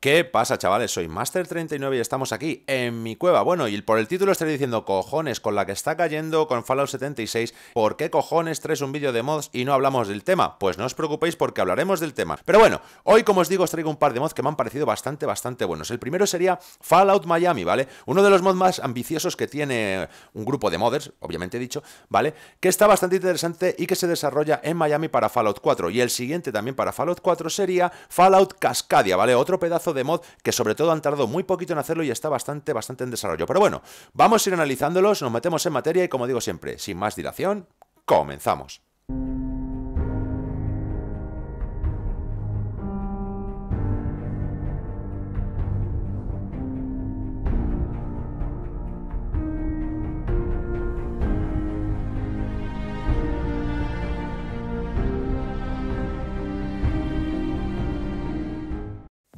¿Qué pasa, chavales? Soy Master39 y estamos aquí en mi cueva. Bueno, y por el título estaré diciendo cojones con la que está cayendo con Fallout 76. ¿Por qué cojones traes un vídeo de mods y no hablamos del tema? Pues no os preocupéis porque hablaremos del tema. Pero bueno, hoy, como os digo, os traigo un par de mods que me han parecido bastante, bastante buenos. El primero sería Fallout Miami, ¿vale? Uno de los mods más ambiciosos que tiene un grupo de modders, obviamente dicho, ¿vale? Que está bastante interesante y que se desarrolla en Miami para Fallout 4. Y el siguiente también para Fallout 4 sería Fallout Cascadia, ¿vale? Otro pedazo de mod que sobre todo han tardado muy poquito en hacerlo y está bastante, bastante en desarrollo. Pero bueno, vamos a ir analizándolos, nos metemos en materia y como digo siempre, sin más dilación, comenzamos.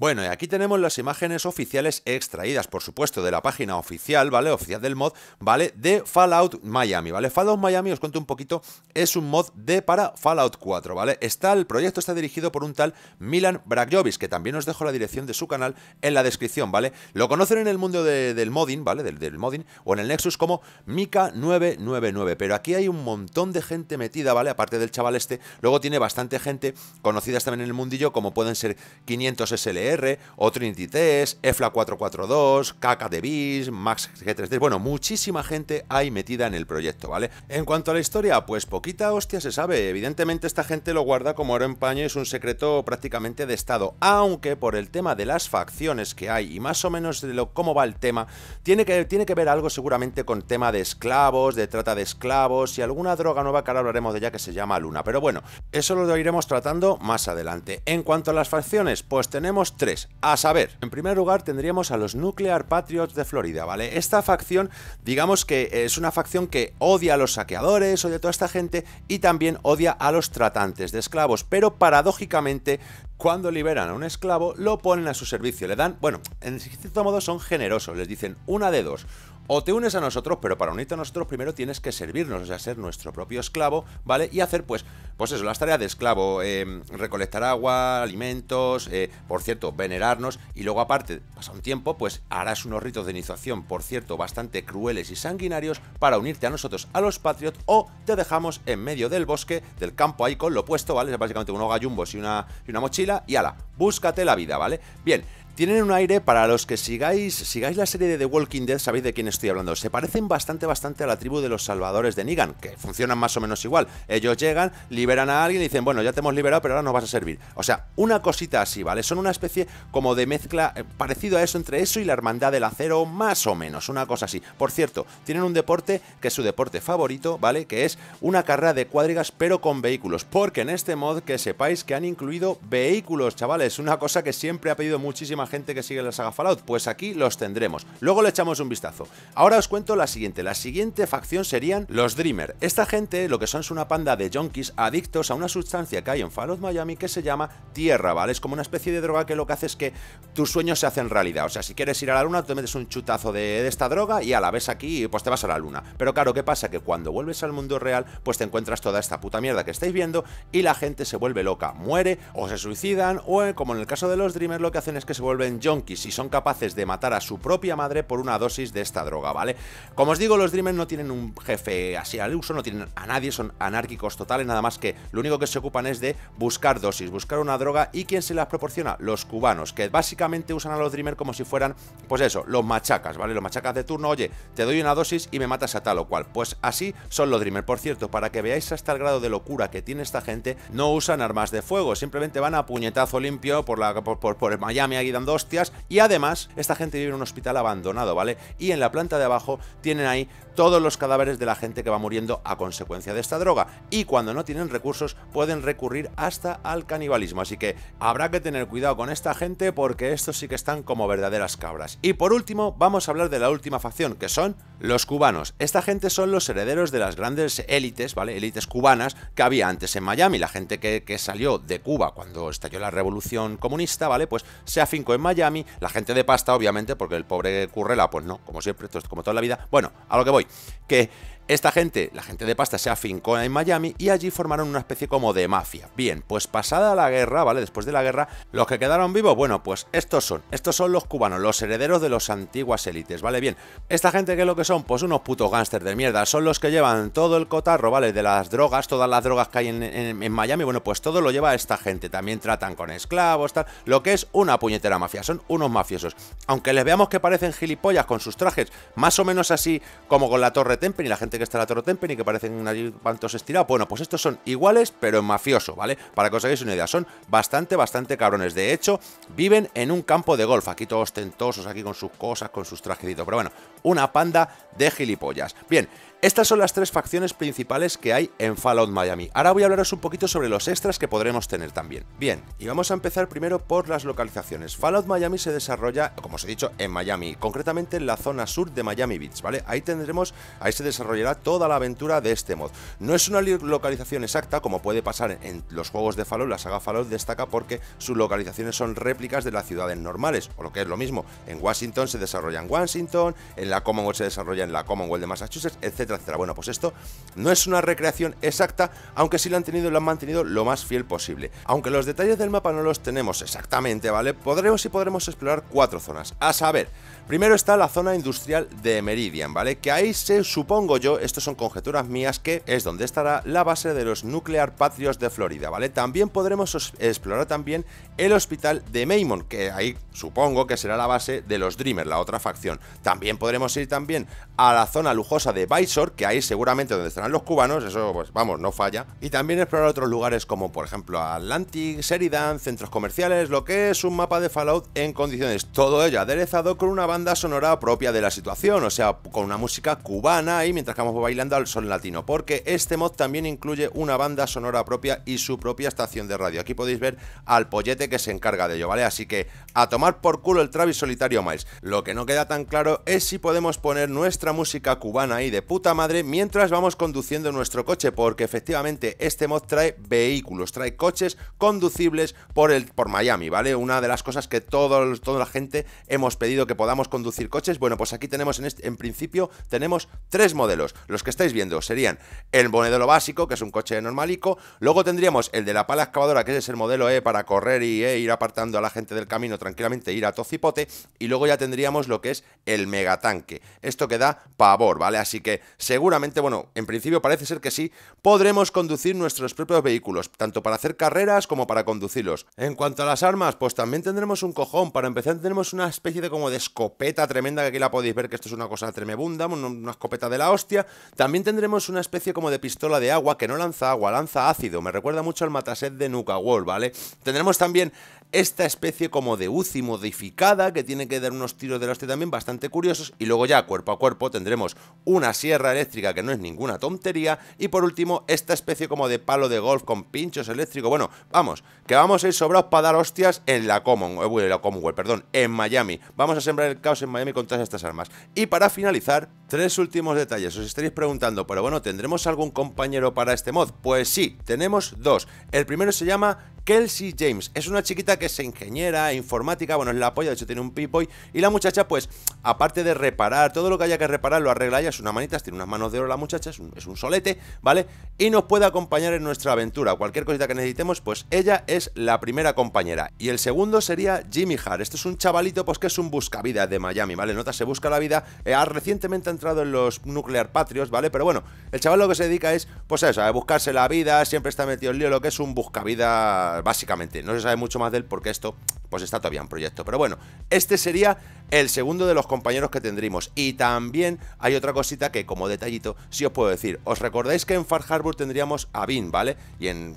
Bueno, y aquí tenemos las imágenes oficiales extraídas, por supuesto, de la página oficial, ¿vale? Oficial del mod, ¿vale? De Fallout Miami, ¿vale? Fallout Miami, os cuento un poquito, es un mod de para Fallout 4, ¿vale? Está, el proyecto está dirigido por un tal Milan Bragjovic, que también os dejo la dirección de su canal en la descripción, ¿vale? Lo conocen en el mundo del modding, ¿vale? Del, modding, o en el Nexus como Mika999, pero aquí hay un montón de gente metida, ¿vale? Aparte del chaval este, luego tiene bastante gente conocidas también en el mundillo, como pueden ser 500 SLE, o Trinity Test, EFLA 442, Kaka de Bis, Max G3D, bueno, muchísima gente hay metida en el proyecto, ¿vale? En cuanto a la historia, pues poquita hostia se sabe, evidentemente esta gente lo guarda como oro en paño y es un secreto prácticamente de estado, aunque por el tema de las facciones que hay y más o menos de cómo va el tema, tiene que, tiene que ver algo seguramente con tema de esclavos, de trata de esclavos y alguna droga nueva que ahora hablaremos de ella que se llama Luna, pero bueno, eso lo iremos tratando más adelante. En cuanto a las facciones, pues tenemos a saber, en primer lugar tendríamos a los Nuclear Patriots de Florida, ¿vale? Esta facción, digamos que es una facción que odia a los saqueadores, odia a toda esta gente y también odia a los tratantes de esclavos, pero paradójicamente cuando liberan a un esclavo lo ponen a su servicio, le dan, bueno, en cierto modo son generosos, les dicen una de dos, o te unes a nosotros, pero para unirte a nosotros primero tienes que servirnos, o sea, ser nuestro propio esclavo, ¿vale? Y hacer, pues, pues eso, las tareas de esclavo, em, recolectar agua, alimentos, eh, por cierto, venerarnos, y luego aparte, pasa un tiempo, pues harás unos ritos de iniciación, por cierto, bastante crueles y sanguinarios, para unirte a nosotros, a los Patriot, o te dejamos en medio del bosque, del campo ahí con lo puesto, ¿vale? Es básicamente unos gallumbos y una, y una mochila, y ala, búscate la vida, ¿vale? Bien. Tienen un aire, para los que sigáis, sigáis la serie de The Walking Dead, sabéis de quién estoy hablando. Se parecen bastante, bastante a la tribu de los salvadores de Negan, que funcionan más o menos igual. Ellos llegan, liberan a alguien y dicen, bueno, ya te hemos liberado, pero ahora no vas a servir. O sea, una cosita así, ¿vale? Son una especie como de mezcla eh, parecido a eso entre eso y la hermandad del acero, más o menos, una cosa así. Por cierto, tienen un deporte que es su deporte favorito, ¿vale? Que es una carrera de cuadrigas, pero con vehículos. Porque en este mod, que sepáis que han incluido vehículos, chavales. Una cosa que siempre ha pedido muchísimas gente que sigue la saga Fallout? Pues aquí los tendremos. Luego le echamos un vistazo. Ahora os cuento la siguiente. La siguiente facción serían los Dreamer. Esta gente lo que son es una panda de junkies adictos a una sustancia que hay en Fallout Miami que se llama tierra, ¿vale? Es como una especie de droga que lo que hace es que tus sueños se hacen realidad. O sea, si quieres ir a la luna, te metes un chutazo de, esta droga y a la vez aquí pues te vas a la luna. Pero claro, ¿qué pasa? Que cuando vuelves al mundo real, pues te encuentras toda esta puta mierda que estáis viendo y la gente se vuelve loca, muere o se suicidan o como en el caso de los Dreamer lo que hacen es que se vuelven junkies y son capaces de matar a su propia madre por una dosis de esta droga, ¿vale? Como os digo, los Dreamers no tienen un jefe así al uso, no tienen a nadie, son anárquicos totales, nada más que lo único que se ocupan es de buscar dosis, buscar una droga y quién se las proporciona, los cubanos, que básicamente usan a los Dreamers como si fueran, pues eso, los machacas, ¿vale? Los machacas de turno, oye, te doy una dosis y me matas a tal o cual. Pues así son los Dreamers. Por cierto, para que veáis hasta el grado de locura que tiene esta gente, no usan armas de fuego, simplemente van a puñetazo limpio por, la, por, por, Miami ahí hostias y además esta gente vive en un hospital abandonado, ¿vale? Y en la planta de abajo tienen ahí todos los cadáveres de la gente que va muriendo a consecuencia de esta droga y cuando no tienen recursos pueden recurrir hasta al canibalismo, así que habrá que tener cuidado con esta gente porque estos sí que están como verdaderas cabras. Y por último vamos a hablar de la última facción que son los cubanos. Esta gente son los herederos de las grandes élites, ¿vale? Élites cubanas que había antes en Miami, la gente que, que salió de Cuba cuando estalló la revolución comunista, ¿vale? Pues se afincó en Miami, la gente de pasta, obviamente, porque el pobre Currela, pues no, como siempre, esto es como toda la vida. Bueno, a lo que voy, que esta gente, la gente de pasta, se afincó en Miami y allí formaron una especie como de mafia. Bien, pues pasada la guerra, ¿vale? Después de la guerra, los que quedaron vivos, bueno, pues estos son, estos son los cubanos, los herederos de las antiguas élites, ¿vale? Bien, esta gente que es lo que son, pues unos putos gángsters de mierda, son los que llevan todo el cotarro, ¿vale? De las drogas, todas las drogas que hay en, Miami, bueno, pues todo lo lleva esta gente, también tratan con esclavos, tal, lo que es una puñetera mafia, son unos mafiosos. Aunque les veamos que parecen gilipollas con sus trajes, más o menos así como con la Torre Temple y la gente que está la Toro Tempen y que parecen allí pantos estirados. Bueno, pues estos son iguales, pero en mafioso, ¿vale? Para que os hagáis una idea, son bastante, bastante cabrones. De hecho, viven en un campo de golf, aquí todos tentosos, aquí con sus cosas, con sus trajecitos. Pero bueno, una panda de gilipollas. Bien, estas son las tres facciones principales que hay en Fallout Miami. Ahora voy a hablaros un poquito sobre los extras que podremos tener también. Bien, y vamos a empezar primero por las localizaciones. Fallout Miami se desarrolla, como os he dicho, en Miami, concretamente en la zona sur de Miami Beach, ¿vale? Ahí tendremos, ahí se desarrollará toda la aventura de este mod. No es una localización exacta, como puede pasar en los juegos de Fallout, la saga Fallout destaca porque sus localizaciones son réplicas de las ciudades normales, o lo que es lo mismo. En Washington se desarrolla en Washington, en la Commonwealth se desarrolla en la Commonwealth de Massachusetts, etc bueno, pues esto no es una recreación exacta, aunque sí lo han tenido y lo han mantenido lo más fiel posible. Aunque los detalles del mapa no los tenemos exactamente, ¿vale? Podremos y podremos explorar cuatro zonas. A saber, primero está la zona industrial de Meridian, ¿vale? Que ahí se supongo yo, esto son conjeturas mías, que es donde estará la base de los Nuclear Patriots de Florida, ¿vale? También podremos explorar también el hospital de Maimon, que ahí supongo que será la base de los Dreamers, la otra facción. También podremos ir también a la zona lujosa de Bison, que ahí seguramente donde estarán los cubanos, eso pues vamos, no falla. Y también explorar otros lugares como por ejemplo Atlantic, Sheridan, centros comerciales, lo que es un mapa de Fallout en condiciones. Todo ello aderezado con una banda sonora propia de la situación, o sea, con una música cubana ahí mientras que vamos bailando al sol latino, porque este mod también incluye una banda sonora propia y su propia estación de radio. Aquí podéis ver al pollete que se encarga de ello, ¿vale? Así que a tomar por culo el Travis Solitario Miles. Lo que no queda tan claro es si podemos poner nuestra música cubana ahí de puta madre mientras vamos conduciendo nuestro coche, porque efectivamente este mod trae vehículos, trae coches conducibles por, el, por Miami, ¿vale? Una de las cosas que todos toda la gente hemos pedido que podamos conducir coches, bueno, pues aquí tenemos en, este, en principio tenemos tres modelos, los que estáis viendo serían el modelo básico, que es un coche normalico, luego tendríamos el de la pala excavadora, que es el modelo E para correr y e ir apartando a la gente del camino tranquilamente, ir a tocipote, y luego ya tendríamos lo que es el megatanque, esto que da pavor, ¿vale? Así que seguramente, bueno, en principio parece ser que sí, podremos conducir nuestros propios vehículos, tanto para hacer carreras como para conducirlos. En cuanto a las armas, pues también tendremos un cojón. Para empezar tendremos una especie de como de escopeta tremenda, que aquí la podéis ver que esto es una cosa tremebunda, una escopeta de la hostia. También tendremos una especie como de pistola de agua que no lanza agua, lanza ácido. Me recuerda mucho al mataset de Nuka World, ¿vale? Tendremos también esta especie como de UCI modificada que tiene que dar unos tiros de la hostia también bastante curiosos y luego ya cuerpo a cuerpo tendremos una sierra eléctrica que no es ninguna tontería y por último esta especie como de palo de golf con pinchos eléctricos bueno vamos que vamos a ir sobrados para dar hostias en la Common eh, en la Commonwealth perdón en Miami vamos a sembrar el caos en Miami con todas estas armas y para finalizar tres últimos detalles os estaréis preguntando pero bueno tendremos algún compañero para este mod pues sí tenemos dos el primero se llama Kelsey James. Es una chiquita que es ingeniera, informática, bueno, es la polla, de hecho tiene un Pipoy, Y la muchacha, pues, aparte de reparar, todo lo que haya que reparar lo arregla ella, es una manitas, tiene unas manos de oro la muchacha, es un, solete, ¿vale? Y nos puede acompañar en nuestra aventura. Cualquier cosita que necesitemos, pues ella es la primera compañera. Y el segundo sería Jimmy Hart. Este es un chavalito, pues, que es un buscavidas de Miami, ¿vale? Nota, se busca la vida. Eh, ha recientemente entrado en los Nuclear Patriots, ¿vale? Pero bueno, el chaval lo que se dedica es, pues eso, a buscarse la vida, siempre está metido en lío, lo que es un buscavidas básicamente. No se sabe mucho más de él porque esto pues está todavía en proyecto. Pero bueno, este sería el segundo de los compañeros que tendríamos Y también hay otra cosita que como detallito sí os puedo decir. Os recordáis que en Far Harbor tendríamos a Bean, ¿vale? Y en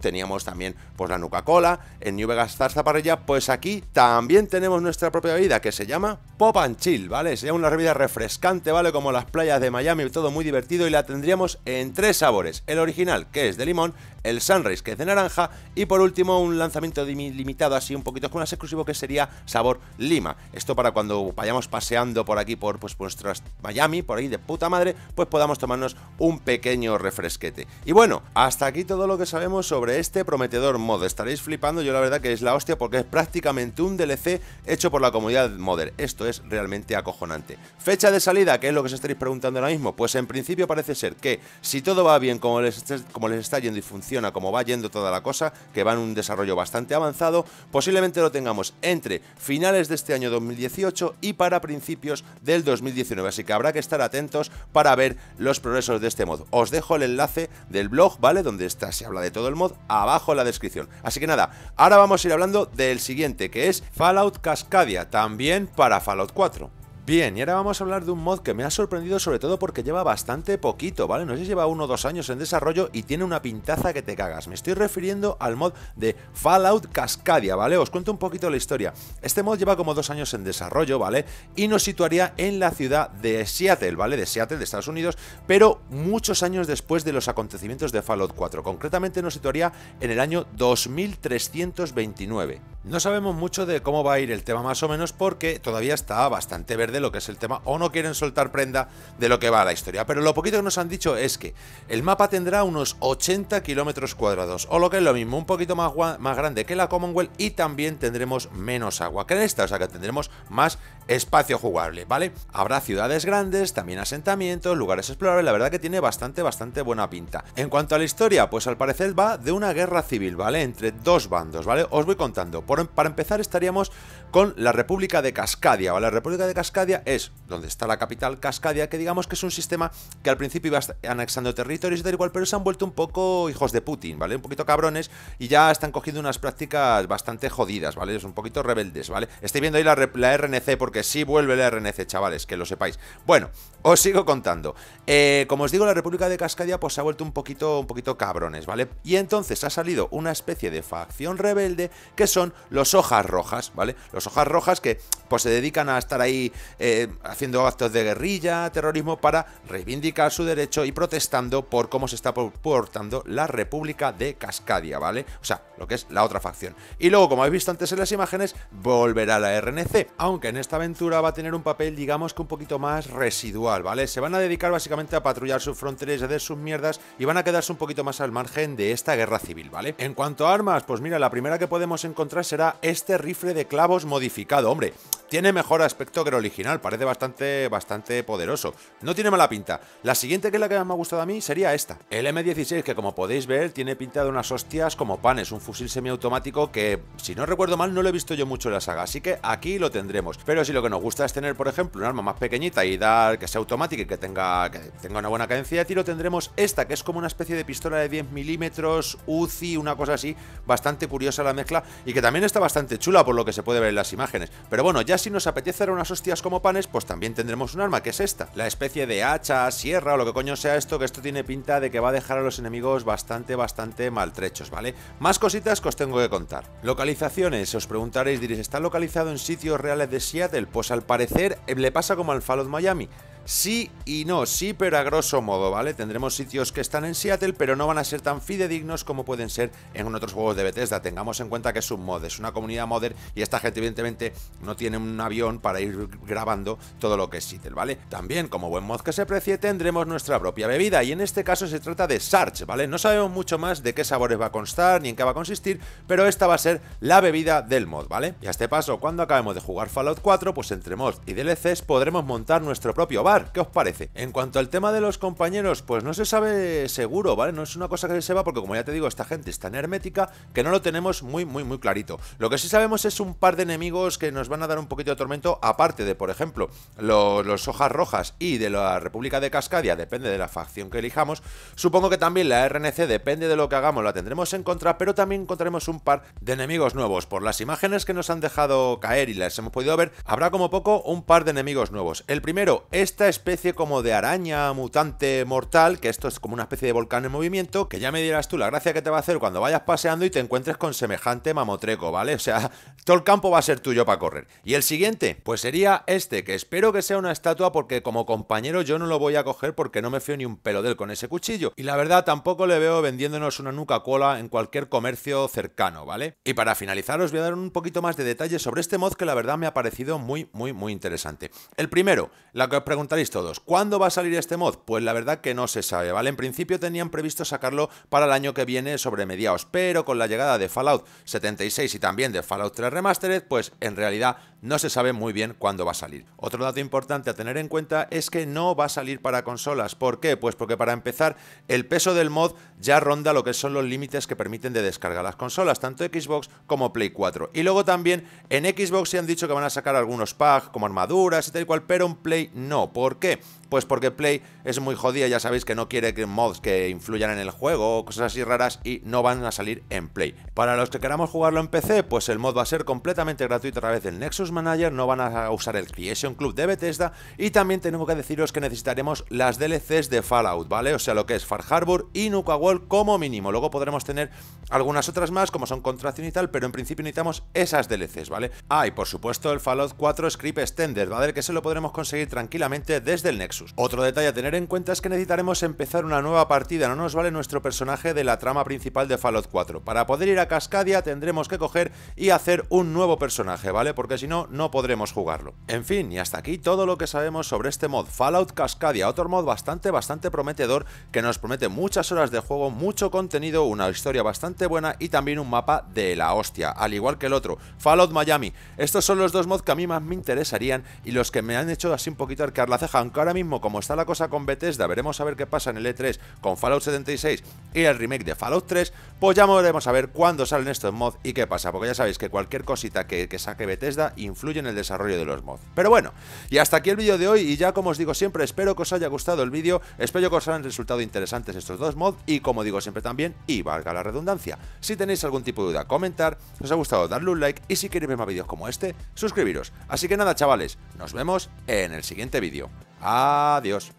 teníamos también pues la Nuca-Cola, en New Vegas ella pues aquí también tenemos nuestra propia bebida que se llama Pop and Chill, ¿vale? Sería una bebida refrescante, ¿vale? Como las playas de Miami, todo muy divertido y la tendríamos en tres sabores. El original, que es de limón, el Sunrise, que es de naranja y por último un lanzamiento limitado así un poquitos con más exclusivo que sería sabor lima. Esto para cuando vayamos paseando por aquí, por pues nuestras Miami, por ahí de puta madre, pues podamos tomarnos un pequeño refresquete. Y bueno, hasta aquí todo lo que sabemos sobre este prometedor mod. Estaréis flipando, yo la verdad que es la hostia porque es prácticamente un DLC hecho por la comunidad modder. Esto es realmente acojonante. Fecha de salida, que es lo que os estaréis preguntando ahora mismo, pues en principio parece ser que si todo va bien como les, como les está yendo y funciona como va yendo toda la cosa, que va en un desarrollo bastante avanzado, posible lo tengamos entre finales de este año 2018 y para principios del 2019, así que habrá que estar atentos para ver los progresos de este mod. Os dejo el enlace del blog, ¿vale? Donde está, se habla de todo el mod, abajo en la descripción. Así que nada, ahora vamos a ir hablando del siguiente, que es Fallout Cascadia, también para Fallout 4. Bien, y ahora vamos a hablar de un mod que me ha sorprendido sobre todo porque lleva bastante poquito, ¿vale? No sé lleva uno o dos años en desarrollo y tiene una pintaza que te cagas. Me estoy refiriendo al mod de Fallout Cascadia, ¿vale? Os cuento un poquito la historia. Este mod lleva como dos años en desarrollo, ¿vale? Y nos situaría en la ciudad de Seattle, ¿vale? De Seattle, de Estados Unidos, pero muchos años después de los acontecimientos de Fallout 4. Concretamente nos situaría en el año 2329. No sabemos mucho de cómo va a ir el tema más o menos porque todavía está bastante verde de lo que es el tema o no quieren soltar prenda de lo que va a la historia. Pero lo poquito que nos han dicho es que el mapa tendrá unos 80 kilómetros cuadrados o lo que es lo mismo, un poquito más, más grande que la Commonwealth y también tendremos menos agua que en esta, o sea que tendremos más espacio jugable, ¿vale? Habrá ciudades grandes, también asentamientos, lugares explorables, la verdad que tiene bastante, bastante buena pinta. En cuanto a la historia, pues al parecer va de una guerra civil, ¿vale? Entre dos bandos, ¿vale? Os voy contando. Em-, para empezar estaríamos con la República de Cascadia, o La República de Cascadia es donde está la capital Cascadia, que digamos que es un sistema que al principio iba anexando territorios y tal igual, pero se han vuelto un poco hijos de Putin, ¿vale? Un poquito cabrones y ya están cogiendo unas prácticas bastante jodidas, ¿vale? Es un poquito rebeldes, ¿vale? Estoy viendo ahí la, RNC porque sí vuelve la RNC, chavales, que lo sepáis. Bueno, os sigo contando. Eh, como os digo, la República de Cascadia pues se ha vuelto un poquito, un poquito cabrones, ¿vale? Y entonces ha salido una especie de facción rebelde que son los hojas rojas, ¿vale? Los hojas rojas que pues se dedican a estar ahí eh, haciendo actos de guerrilla, terrorismo, para reivindicar su derecho y protestando por cómo se está portando la República de Cascadia, ¿vale? O sea, lo que es la otra facción. Y luego, como habéis visto antes en las imágenes, volverá a la RNC, aunque en esta aventura va a tener un papel, digamos que un poquito más residual, ¿vale? Se van a dedicar básicamente a patrullar sus fronteras, a hacer sus mierdas y van a quedarse un poquito más al margen de esta guerra civil, ¿vale? En cuanto a armas, pues mira, la primera que podemos encontrar será este rifle de clavos modificado. Hombre, tiene mejor aspecto que el original Parece bastante, bastante poderoso. No tiene mala pinta. La siguiente que es la que más me ha gustado a mí sería esta. El M16, que como podéis ver, tiene pintado unas hostias como panes. Un fusil semiautomático que, si no recuerdo mal, no lo he visto yo mucho en la saga. Así que aquí lo tendremos. Pero si lo que nos gusta es tener, por ejemplo, un arma más pequeñita y dar que sea automática y que tenga, que tenga una buena cadencia de tiro, tendremos esta, que es como una especie de pistola de 10 milímetros, UCI, una cosa así. Bastante curiosa la mezcla y que también está bastante chula por lo que se puede ver en las imágenes. Pero bueno, ya si nos apetece dar unas hostias como panes, pues también tendremos un arma, que es esta. La especie de hacha, sierra o lo que coño sea esto, que esto tiene pinta de que va a dejar a los enemigos bastante, bastante maltrechos, ¿vale? Más cositas que os tengo que contar. Localizaciones, os preguntaréis, diréis, ¿está localizado en sitios reales de Seattle? Pues al parecer eh, le pasa como al Fallout Miami. Sí y no, sí, pero a grosso modo, ¿vale? Tendremos sitios que están en Seattle, pero no van a ser tan fidedignos como pueden ser en otros juegos de Bethesda. Tengamos en cuenta que es un mod, es una comunidad modder y esta gente, evidentemente, no tiene un avión para ir grabando todo lo que es Seattle, ¿vale? También, como buen mod que se precie, tendremos nuestra propia bebida y en este caso se trata de Sarch, ¿vale? No sabemos mucho más de qué sabores va a constar ni en qué va a consistir, pero esta va a ser la bebida del mod, ¿vale? Y a este paso, cuando acabemos de jugar Fallout 4, pues entre mod y DLCs podremos montar nuestro propio bar ¿qué os parece? En cuanto al tema de los compañeros, pues no se sabe seguro, ¿vale? No es una cosa que se sepa porque como ya te digo, esta gente está tan hermética que no lo tenemos muy, muy, muy clarito. Lo que sí sabemos es un par de enemigos que nos van a dar un poquito de tormento, aparte de, por ejemplo, los, los hojas rojas y de la República de Cascadia, depende de la facción que elijamos. Supongo que también la RNC, depende de lo que hagamos, la tendremos en contra, pero también encontraremos un par de enemigos nuevos. Por las imágenes que nos han dejado caer y las hemos podido ver, habrá como poco un par de enemigos nuevos. El primero, esta especie como de araña mutante mortal, que esto es como una especie de volcán en movimiento, que ya me dirás tú la gracia que te va a hacer cuando vayas paseando y te encuentres con semejante mamotreco, ¿vale? O sea, todo el campo va a ser tuyo para correr. Y el siguiente, pues sería este, que espero que sea una estatua porque como compañero yo no lo voy a coger porque no me fío ni un pelo de él con ese cuchillo. Y la verdad tampoco le veo vendiéndonos una nuca cola en cualquier comercio cercano, ¿vale? Y para finalizar os voy a dar un poquito más de detalles sobre este mod que la verdad me ha parecido muy, muy, muy interesante. El primero, la que os preguntaba todos, ¿cuándo va a salir este mod? Pues la verdad que no se sabe, ¿vale? En principio tenían previsto sacarlo para el año que viene sobre mediados, pero con la llegada de Fallout 76 y también de Fallout 3 Remastered, pues en realidad no se sabe muy bien cuándo va a salir. Otro dato importante a tener en cuenta es que no va a salir para consolas. ¿Por qué? Pues porque para empezar, el peso del mod ya ronda lo que son los límites que permiten de descargar las consolas, tanto Xbox como Play 4. Y luego también en Xbox se han dicho que van a sacar algunos packs como armaduras y tal cual, pero en Play no. ¿Por qué? Pues porque Play es muy jodida, ya sabéis que no quiere que mods que influyan en el juego o cosas así raras y no van a salir en Play. Para los que queramos jugarlo en PC, pues el mod va a ser completamente gratuito a través del Nexus Manager, no van a usar el Creation Club de Bethesda y también tenemos que deciros que necesitaremos las DLCs de Fallout, ¿vale? O sea, lo que es Far Harbor y Nuka World como mínimo. Luego podremos tener algunas otras más, como son Contracción y tal, pero en principio necesitamos esas DLCs, ¿vale? Ah, y por supuesto el Fallout 4 Script Extender, ¿vale? Que se lo podremos conseguir tranquilamente desde el Nexus. Otro detalle a tener en cuenta es que necesitaremos empezar una nueva partida, no nos vale nuestro personaje de la trama principal de Fallout 4. Para poder ir a Cascadia tendremos que coger y hacer un nuevo personaje, ¿vale? Porque si no, no podremos jugarlo. En fin, y hasta aquí todo lo que sabemos sobre este mod Fallout Cascadia, otro mod bastante, bastante prometedor que nos promete muchas horas de juego, mucho contenido, una historia bastante buena y también un mapa de la hostia, al igual que el otro, Fallout Miami. Estos son los dos mods que a mí más me interesarían y los que me han hecho así un poquito arquear la ceja, aunque ahora mismo como está la cosa con Bethesda, veremos a ver qué pasa en el E3 con Fallout 76 y el remake de Fallout 3, pues ya veremos a ver cuándo salen estos mods y qué pasa, porque ya sabéis que cualquier cosita que, que saque Bethesda influye en el desarrollo de los mods. Pero bueno, y hasta aquí el vídeo de hoy y ya como os digo siempre, espero que os haya gustado el vídeo, espero que os hayan resultado interesantes estos dos mods y como digo siempre también, y valga la redundancia, si tenéis algún tipo de duda, comentar, os ha gustado darle un like y si queréis ver más vídeos como este, suscribiros. Así que nada chavales, nos vemos en el siguiente vídeo. Adiós.